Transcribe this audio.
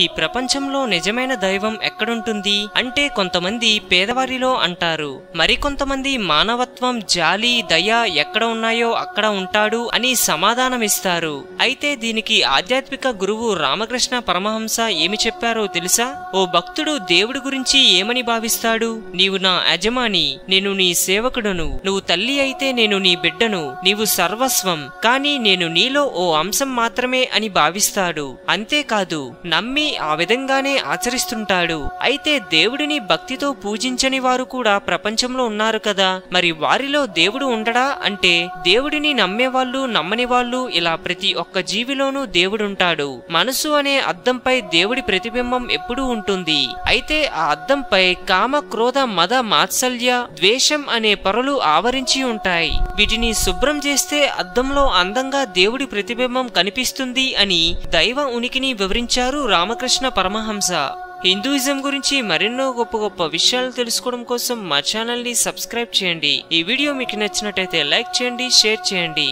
ఈ ప్రపంచంలో నిజమైన దైవం ఎక్కడుంటుంది అంటే కొంతమంది పేదవారిలో అంటారు మరికొంతమంది మానవత్వం జాలి దయ ఎక్కడ ఉన్నాయో అక్కడ ఉంటాడు అని సమాధానమిస్తారు అయితే దీనికి ఆధ్యాత్మిక గురువు రామకృష్ణ పరమహంస ఏమి చెప్పారో తెలుసా ఓ భక్తుడు దేవుడి గురించి ఏమని భావిస్తాడు నీవు నా యజమాని నేను నీ సేవకుడును నువ్వు తల్లి అయితే నేను నీ బిడ్డను నీవు సర్వస్వం కాని నేను నీలో ఓ అంశం మాత్రమే అని భావిస్తాడు అంతేకాదు నమ్మి దేవుణ్ణి ఆ విధంగానే ఆచరిస్తుంటాడు అయితే దేవుడిని భక్తితో పూజించని వారు కూడా ప్రపంచంలో ఉన్నారు కదా మరి వారిలో దేవుడు ఉండడా అంటే దేవుడిని నమ్మేవాళ్ళు నమ్మని వాళ్ళు ఇలా ప్రతి ఒక్క జీవిలోనూ దేవుడుంటాడు మనసు అనే అద్దంపై దేవుడి ప్రతిబింబం ఎప్పుడూ ఉంటుంది అయితే ఆ అద్దంపై కామ క్రోధ మద మాత్సల్య ద్వేషం అనే పొరలు ఆవరించి ఉంటాయి వీటిని శుభ్రం చేస్తే అద్దంలో అందంగా దేవుడి ప్రతిబింబం కనిపిస్తుంది అని దైవ ఉనికిని వివరించారు రామ రామకృష్ణ పరమహంస హిందూయిజం గురించి మరెన్నో గొప్ప గొప్ప విషయాలు తెలుసుకోవడం కోసం మా ఛానల్ని సబ్స్క్రైబ్ చేయండి ఈ వీడియో మీకు నచ్చినట్టయితే లైక్ చేయండి షేర్ చేయండి